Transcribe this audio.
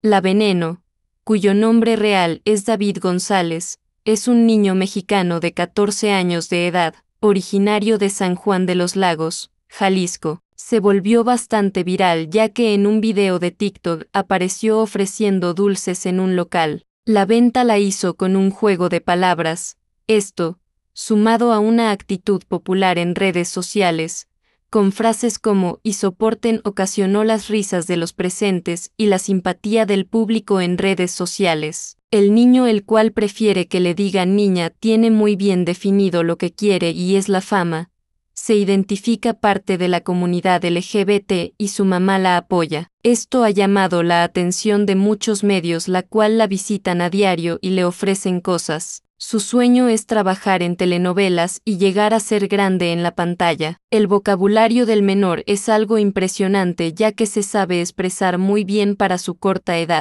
La Veneno, cuyo nombre real es David González, es un niño mexicano de 14 años de edad, originario de San Juan de los Lagos, Jalisco. Se volvió bastante viral ya que en un video de TikTok apareció ofreciendo dulces en un local. La venta la hizo con un juego de palabras. Esto, sumado a una actitud popular en redes sociales, con frases como y soporten ocasionó las risas de los presentes y la simpatía del público en redes sociales. El niño el cual prefiere que le digan niña tiene muy bien definido lo que quiere y es la fama, se identifica parte de la comunidad LGBT y su mamá la apoya. Esto ha llamado la atención de muchos medios la cual la visitan a diario y le ofrecen cosas, su sueño es trabajar en telenovelas y llegar a ser grande en la pantalla. El vocabulario del menor es algo impresionante ya que se sabe expresar muy bien para su corta edad.